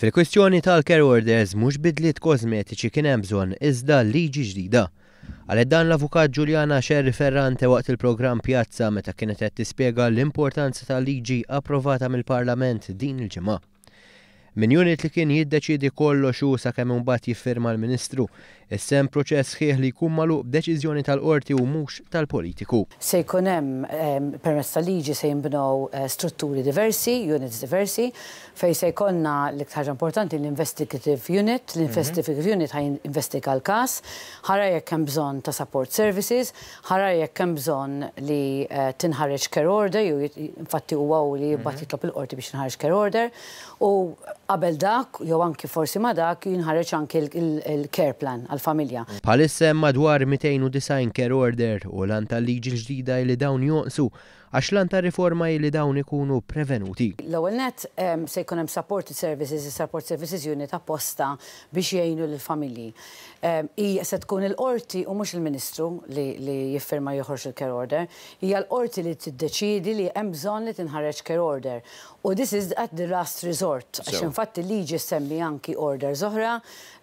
Fil-kwistjoni tal-care orders mhux bidliet kosmetiċi kien hemm bżonn iżda liġi ġdida. Għal dan l-avukat Ġuljana Xerri Ferrante waqt il-programm Pjazza meta kienet qed tispjega l-importanza tal-liġi approvata mill-Parlament din il-ġimgħa. Min unit li kien jiddeċidi kollox u sakemm imbagħad jiffirma l-Ministru, issem proċess ħieħ li jkun magħluq b'deċiżjoni tal-qorti u mhux tal-politiku. Se jkun hemm permezz tal-liġi se jinbnew eh, strutturi diversi, units diversi, fej se jkollna l-iktar importanti l-investigative unit, mhm. l-investigative unit ħaj investiga l-każ, ħara jekk hemm bżonn ta' support services, ħara jekk hemm bżonn li eh, tinħareġ care order, jew infatti huwa li mhm. jibgħat jitlob il-qorti biex inħareġ care order, u Qabel dak, jew anki forsi ma dak, jinħareġ anki il-care plan għal-familja. Palissem madwar 290 care order u l-anta liġi ġdida li dawn joqsu. għax lan ta' riforma li dawn ikunu prevenuti. L-ewwel net se jkun hemm support services, support services unit apposta biex jgħinu lill-familji. I se tkun il-qorti u mhux il-Ministru li jiffirma joħorx il-care order, hija l-qorti li t-deċidi li hemm bżonn li tinħareġ care order. U this is at the last resort il liġi semmi anki orders oħra,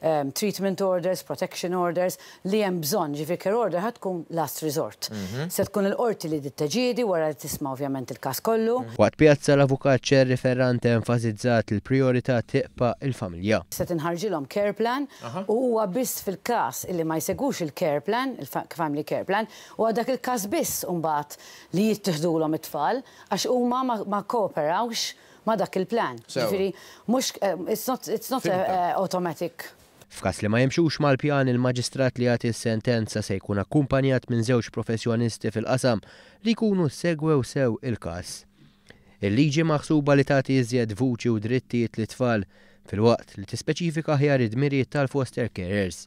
um, treatment orders, protection orders, li hemm bżonn ġifiker order tkun last resort. Mm -hmm. Se tkun il-qorti li ditteġiedi wara li tisma' ovvjament il-każ kollu. Mm Waqt pjazza l-avukat ċer riferrant enfasizzat il-priorità tiqpa il-familja. Se tinħarġilhom care plan u huwa biss fil-każ illi ma jsegux il-care plan, il-family care plan, u għadak il-każ biss mbagħad li jittihdulhom it-tfal għax huma ma kooperawx ma dak il-plan. mux, eh, it's not, it's not eh, automatic. F'kas li ma jimxux mal-pjan il-maġistrat li għati sentenza se jkun akkumpanjat minn żewġ professjonisti fil-qasam li jkunu segwew sew il-kas. Il-liġi maħsuba li tagħti iżjed vuċi u drittijiet li tfal fil-waqt li tispeċifika ħjar id mirijiet tal-foster carers.